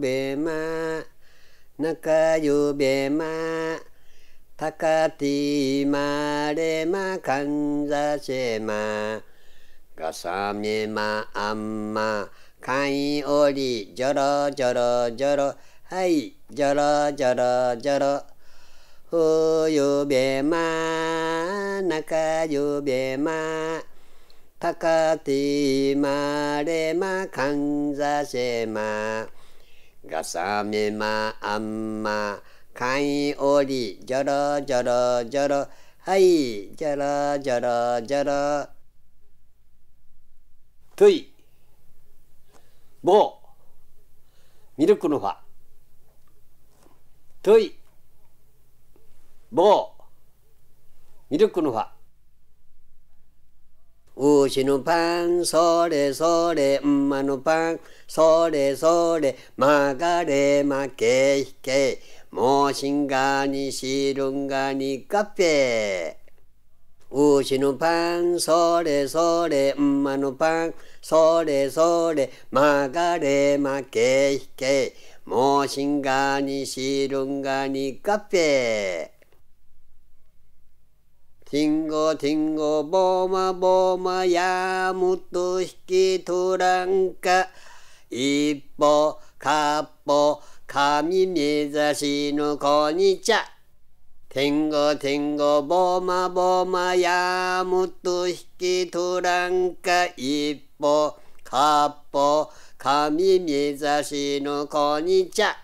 べま、中ゆべま、高てまれま、かんざせま、がさめま、あんま、かいおり、じょろじょろじょろ、はい、じょろじょろじょろ。ふゆべま、中ゆべま、高てまれま、かんざせま、がさめまあんまかいおりじょロじょロじょロはいじょロじょロじょロといぼうミルクのファといぼうミルクのファ牛のパン、それそれ、馬のパン、それそれ、曲がれ、負け、引け、もうしんがにしるんがにかっぺ。牛のパン、それそれ、馬のパン、それそれ、曲がれ、負け、引け、もうしんがにしるんがにかっぺ。ティンゴティンゴボーマボーマヤムトヒキトランカ一歩カッポ神目指しのこにちゃテンゴテンゴボーマボーマヤムきヒらんかンカ一歩カッポ神目指しのこにちゃ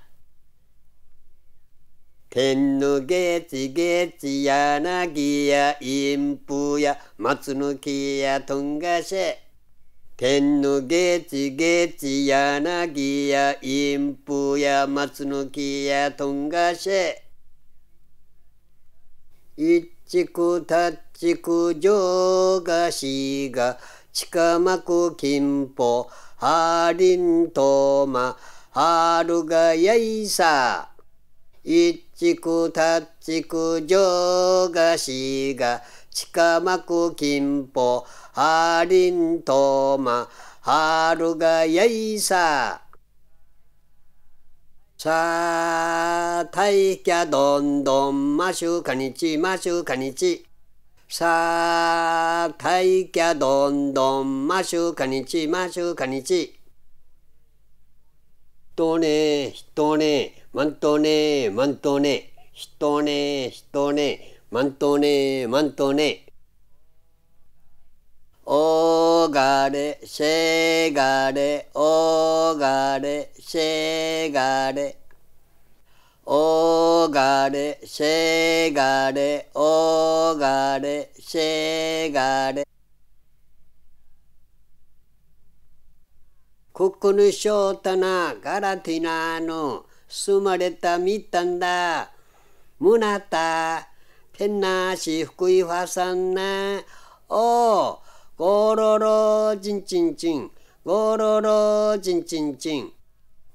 天の月月柳や陰風や松の木やとんがし天の月月柳や陰風や松の木やとんがし一畜立畜上がしが近まく金歩はりんとま春がやいさ一ちくたっちくじ上がしがちかまくきんぽ、はりんとまはるがやいささあたいきゃどんどんましゅうかにちましゅうかにちさあたいきゃどんどんましゅうかにちましゅうかにちとねひとねマントネマントネ人ね人ねマントネマントネおがれせがれおがれせがれおがれせがれおがれせがれこクヌショータナガラティナのすまれたみったんだ。むなた、てなしふくいはさんね。おう、ごろろじんちんちん、ごろろじんちんちん。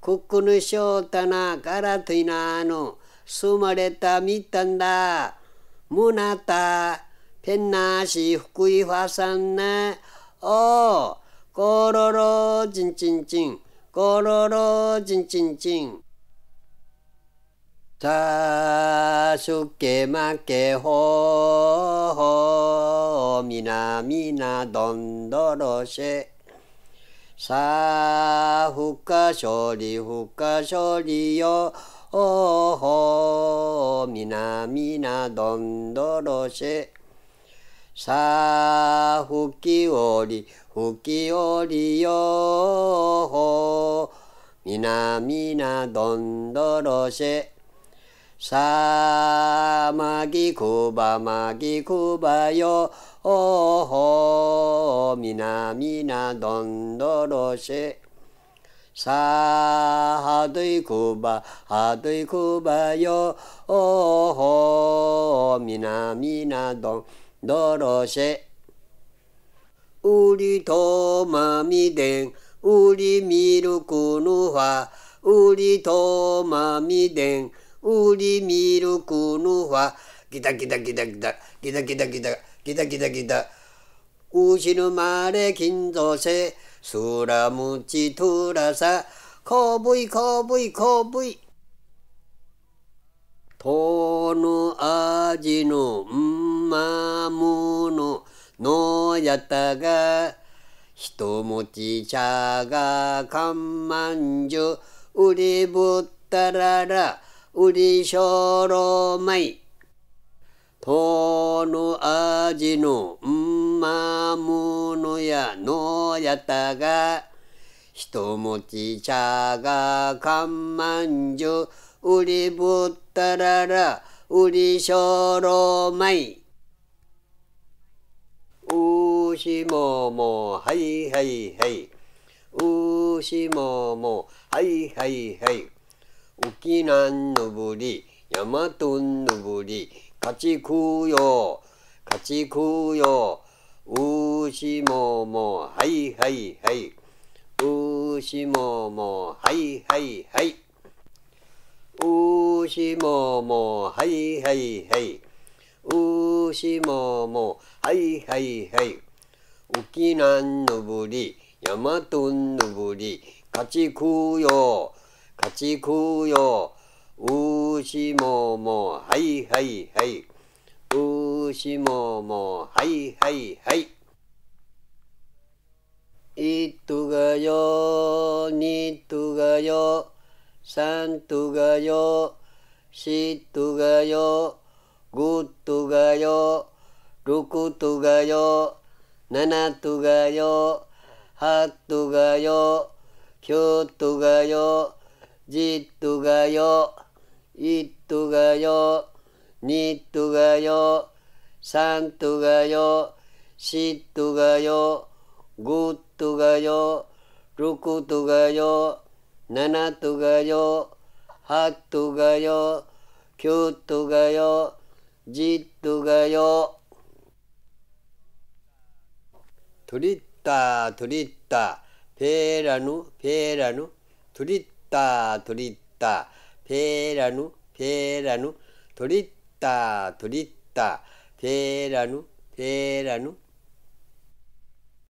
くくぬしょうたなからといなの、すまれたみったんだ。むなた、てなしふくいはさんね。おう、ごろろじんちんちん、ごろろじんちんちん。すけまけほうみなみなどんどろせさあふかしょりふかしょりよおほみなみなどんどろせさあふきおりふきおりよほみなみなどんどろせさまぎくばまぎくばよおほみなみなどんどろせさはどいこばはどいこばよおほみなみなどんどろせうりとまみでんうりみるくぬはうりとまみでん売りミルクのはギタギタギタギタギタギタギタギタギタギタ牛のまれ金ぞせムらトちとらさこぶいこぶいこぶいとのジのんまむののやたがひともちちゃがかんまんじゅうりぶったららうりしょろまい。とのあじのんまむのやのやたが、ひともちちゃがかんまんじゅ、うりぶったらら、うりしょろまい。うしもも、はいはいはい。うしもも、はいはいはい。沖南のぼり、山とんのぼり、勝ち食うよ、勝ち食うよ、うしもも、はいはいはい。うしもも、はいはいはい。うしもも、はいはいはい。うしもも、はいはいはい。沖南のぼり、山とんのぼり、勝ち食うよ、家畜よ、牛もも、はいはいはい。牛もも、はいはいはい。一とがよ、二とがよ、三とがよ、四とがよ、五とがよ、六とがよ、七とがよ、八とがよ、九とがよ、じっとがよ、いっとがよ、にっとがよ、さんとがよ、しっとがよ、グっとがよ、クとがよ、ナとがよ、ッとがよ、ーとがよ、ッとがよ。トリッタ、ー、トリッタ、ー、ペーラヌ、ペーラヌ、トリッタ。ー。タトリッタペラヌペラヌトリッタトリッタペラヌペラヌ